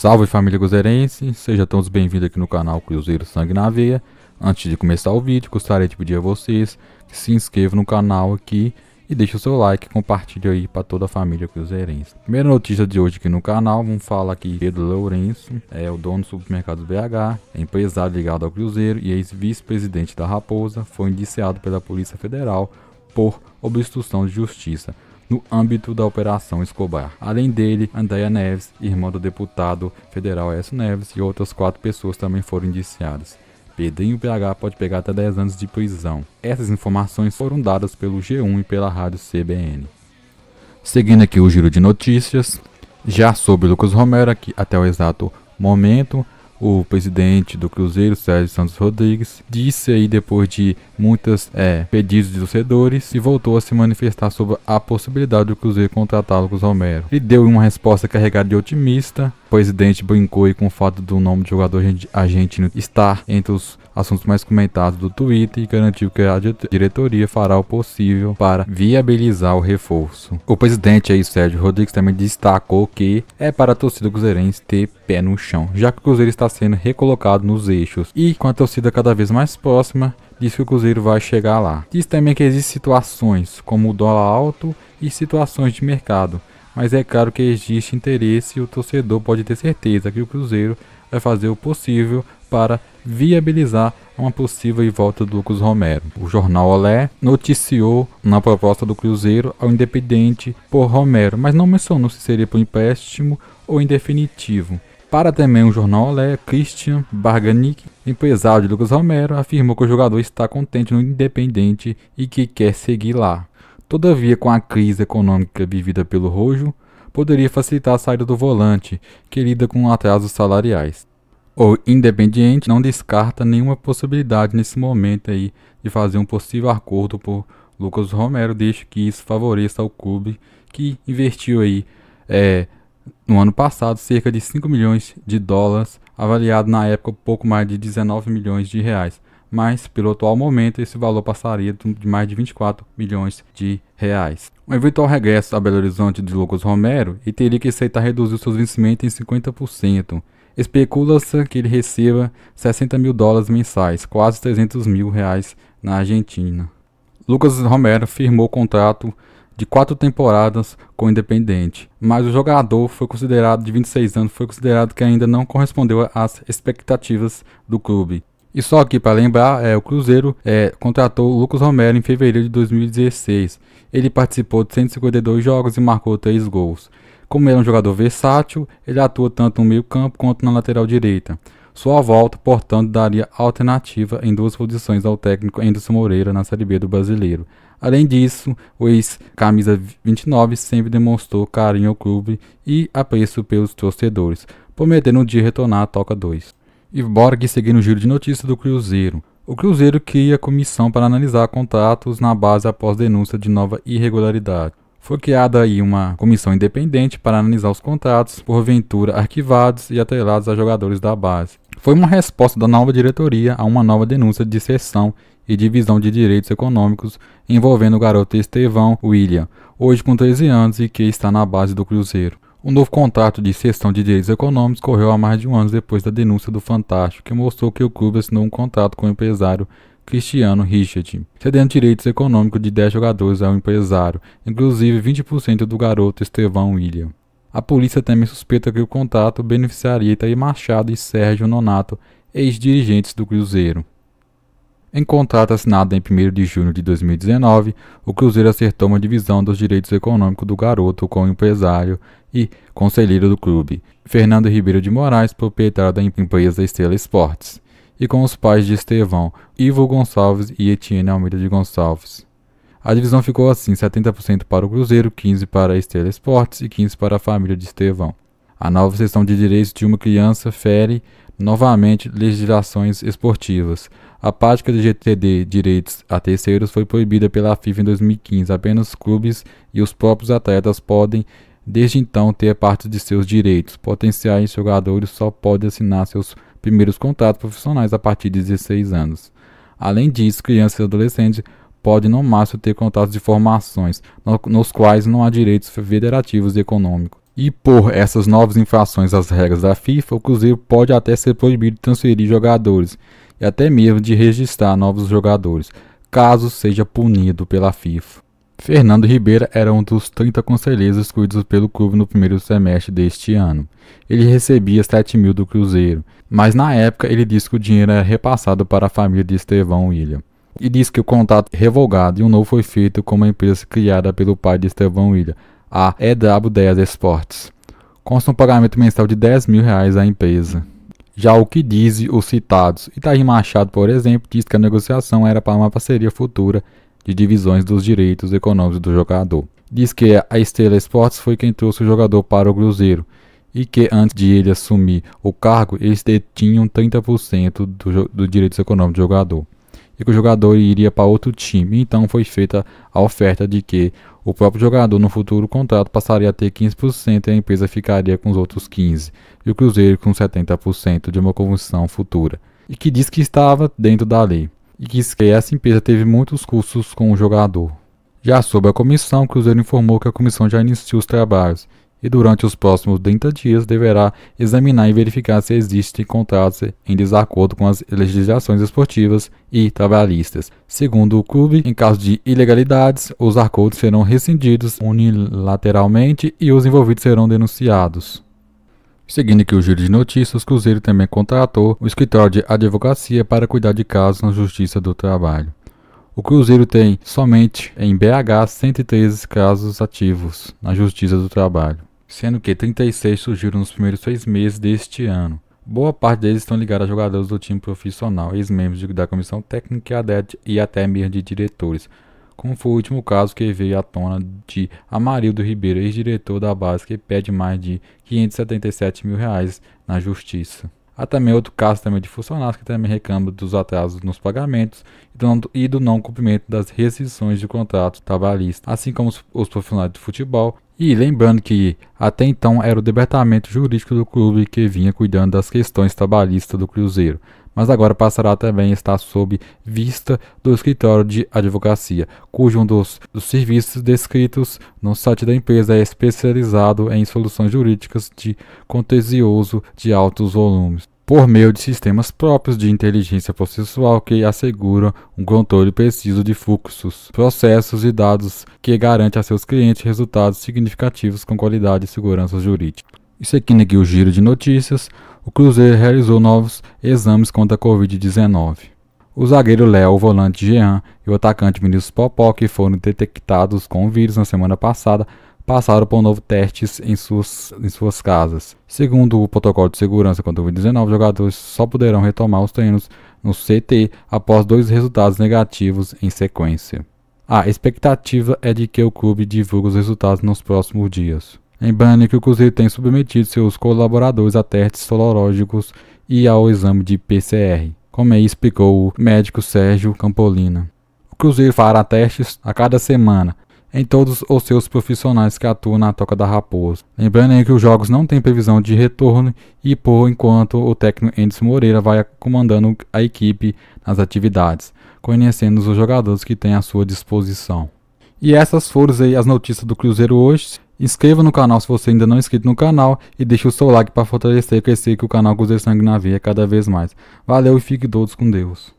Salve família cruzeirense, sejam todos bem-vindos aqui no canal Cruzeiro Sangue na Veia. Antes de começar o vídeo, gostaria de pedir a vocês que se inscrevam no canal aqui e deixem o seu like e compartilhe aí para toda a família cruzeirense. Primeira notícia de hoje aqui no canal, vamos falar aqui Pedro Lourenço, é o dono do supermercado BH, é empresário ligado ao Cruzeiro e ex-vice-presidente da Raposa, foi indiciado pela Polícia Federal por obstrução de justiça no âmbito da Operação Escobar. Além dele, Andréa Neves, irmã do deputado federal Écio Neves, e outras quatro pessoas também foram indiciadas. Pedrinho PH pode pegar até 10 anos de prisão. Essas informações foram dadas pelo G1 e pela rádio CBN. Seguindo aqui o giro de notícias, já sobre Lucas Romero, que até o exato momento o presidente do Cruzeiro, Sérgio Santos Rodrigues, disse aí depois de muitas é, pedidos de torcedores e voltou a se manifestar sobre a possibilidade do Cruzeiro contratar Lucas Romero. Ele deu uma resposta carregada de otimista, o presidente brincou com o fato do nome do jogador argentino estar entre os assuntos mais comentados do Twitter e garantiu que a diretoria fará o possível para viabilizar o reforço. O presidente aí, Sérgio Rodrigues, também destacou que é para a torcida cruzeirense ter pé no chão, já que o Cruzeiro está sendo recolocado nos eixos e com a torcida cada vez mais próxima, diz que o Cruzeiro vai chegar lá. Diz também que existem situações como o dólar alto e situações de mercado mas é claro que existe interesse e o torcedor pode ter certeza que o Cruzeiro vai fazer o possível para viabilizar uma possível volta do Lucas Romero. O jornal Olé noticiou na proposta do Cruzeiro ao Independente por Romero, mas não mencionou se seria por empréstimo ou em definitivo. Para também o jornal Olé, Christian Barganic, empresário de Lucas Romero, afirmou que o jogador está contente no Independente e que quer seguir lá. Todavia, com a crise econômica vivida pelo Rojo, poderia facilitar a saída do volante, que lida com atrasos salariais. O Independiente não descarta nenhuma possibilidade nesse momento aí de fazer um possível acordo por Lucas Romero, desde que isso favoreça o clube que investiu aí é, no ano passado cerca de 5 milhões de dólares, avaliado na época pouco mais de 19 milhões de reais, mas pelo atual momento esse valor passaria de mais de 24 milhões de reais. Um eventual regresso a Belo Horizonte de Lucas Romero e teria que aceitar reduzir seus vencimentos em 50%. Especula-se que ele receba 60 mil dólares mensais, quase 300 mil reais na Argentina. Lucas Romero firmou contrato de quatro temporadas com o Independente, mas o jogador foi considerado de 26 anos, foi considerado que ainda não correspondeu às expectativas do clube. E só aqui para lembrar, é, o Cruzeiro é, contratou o Lucas Romero em fevereiro de 2016. Ele participou de 152 jogos e marcou 3 gols. Como é um jogador versátil, ele atua tanto no meio-campo quanto na lateral direita. Sua volta, portanto, daria alternativa em duas posições ao técnico Enderson Moreira na Série B do Brasileiro. Além disso, o ex-camisa 29 sempre demonstrou carinho ao clube e apreço pelos torcedores, prometendo um dia retornar à Toca 2. E Borg seguindo o no giro de notícias do Cruzeiro. O Cruzeiro cria comissão para analisar contratos na base após denúncia de nova irregularidade. Foi criada aí uma comissão independente para analisar os contratos, porventura arquivados e atrelados a jogadores da base. Foi uma resposta da nova diretoria a uma nova denúncia de cessão e divisão de direitos econômicos envolvendo o garoto Estevão William, hoje com 13 anos e que está na base do Cruzeiro. Um novo contrato de cessão de direitos econômicos correu há mais de um ano depois da denúncia do Fantástico, que mostrou que o clube assinou um contrato com o empresário Cristiano Richard, cedendo direitos econômicos de 10 jogadores ao empresário, inclusive 20% do garoto Estevão William. A polícia também suspeita que o contrato beneficiaria Itaí Machado e Sérgio Nonato, ex-dirigentes do Cruzeiro. Em contrato assinado em 1 de junho de 2019, o Cruzeiro acertou uma divisão dos direitos econômicos do garoto com o empresário e conselheiro do clube, Fernando Ribeiro de Moraes, proprietário da empresa Estela Esportes, e com os pais de Estevão, Ivo Gonçalves e Etienne Almeida de Gonçalves. A divisão ficou assim: 70% para o Cruzeiro, 15% para a Estela Esportes e 15% para a família de Estevão. A nova seção de direitos de uma criança fere novamente legislações esportivas. A prática do GTD direitos a terceiros foi proibida pela FIFA em 2015. Apenas clubes e os próprios atletas podem, desde então, ter parte de seus direitos. Potenciais jogadores só podem assinar seus primeiros contratos profissionais a partir de 16 anos. Além disso, crianças e adolescentes podem no máximo ter contratos de formações, nos quais não há direitos federativos e econômicos. E por essas novas infrações às regras da FIFA, o Cruzeiro pode até ser proibido de transferir jogadores e até mesmo de registrar novos jogadores, caso seja punido pela FIFA. Fernando Ribeira era um dos 30 conselheiros excluídos pelo clube no primeiro semestre deste ano. Ele recebia 7 mil do Cruzeiro, mas na época ele disse que o dinheiro era repassado para a família de Estevão William. E disse que o contrato revogado e um novo foi feito com uma empresa criada pelo pai de Estevão William, a EW10 Esportes. Consta um pagamento mensal de 10 mil reais à empresa. Já o que dizem os citados, Itair Machado, por exemplo, diz que a negociação era para uma parceria futura de divisões dos direitos econômicos do jogador. Diz que a Estrela Esportes foi quem trouxe o jogador para o Cruzeiro e que antes de ele assumir o cargo, eles detinham 30% dos do direitos econômicos do jogador e que o jogador iria para outro time. Então foi feita a oferta de que o próprio jogador no futuro contrato passaria a ter 15% e a empresa ficaria com os outros 15% e o Cruzeiro com 70% de uma comissão futura. E que diz que estava dentro da lei e que essa empresa teve muitos custos com o jogador. Já sobre a comissão, o Cruzeiro informou que a comissão já iniciou os trabalhos e durante os próximos 30 dias deverá examinar e verificar se existem contratos em desacordo com as legislações esportivas e trabalhistas. Segundo o clube, em caso de ilegalidades, os acordos serão rescindidos unilateralmente e os envolvidos serão denunciados. Seguindo aqui o giro de notícias, Cruzeiro também contratou o escritório de advocacia para cuidar de casos na Justiça do Trabalho. O Cruzeiro tem somente em BH 113 casos ativos na Justiça do Trabalho sendo que 36 surgiram nos primeiros seis meses deste ano. Boa parte deles estão ligados a jogadores do time profissional, ex-membros da comissão técnica e até mesmo de diretores, como foi o último caso que veio à tona de Amarildo Ribeiro, ex-diretor da base, que pede mais de 577 mil reais na justiça. Há também outro caso também de funcionários que também reclamam dos atrasos nos pagamentos e do não cumprimento das restrições de contratos trabalhistas, assim como os profissionais de futebol e lembrando que até então era o departamento jurídico do clube que vinha cuidando das questões trabalhistas do Cruzeiro, mas agora passará também a estar sob vista do escritório de advocacia, cujo um dos, dos serviços descritos no site da empresa é especializado em soluções jurídicas de contencioso de altos volumes por meio de sistemas próprios de inteligência processual que asseguram um controle preciso de fluxos, processos e dados que garante a seus clientes resultados significativos com qualidade e segurança jurídica. Isso aqui aqui o giro de notícias, o Cruzeiro realizou novos exames contra a Covid-19. O zagueiro Léo, o volante Jean e o atacante Vinícius Popó, que foram detectados com o vírus na semana passada, passaram por um novo testes em suas, em suas casas. Segundo o protocolo de segurança contra o Covid-19, jogadores só poderão retomar os treinos no CT após dois resultados negativos em sequência. A expectativa é de que o clube divulgue os resultados nos próximos dias. Lembrando que o Cruzeiro tem submetido seus colaboradores a testes sorológicos e ao exame de PCR, como aí explicou o médico Sérgio Campolina. O Cruzeiro fará testes a cada semana, em todos os seus profissionais que atuam na Toca da Raposa. Lembrando aí que os jogos não têm previsão de retorno e por enquanto o técnico Endes Moreira vai comandando a equipe nas atividades, conhecendo os jogadores que tem à sua disposição. E essas foram aí as notícias do Cruzeiro hoje. Inscreva no canal se você ainda não é inscrito no canal e deixe o seu like para fortalecer e crescer que o canal Cruzeiro Sangue na Veia é cada vez mais. Valeu e fique todos com Deus.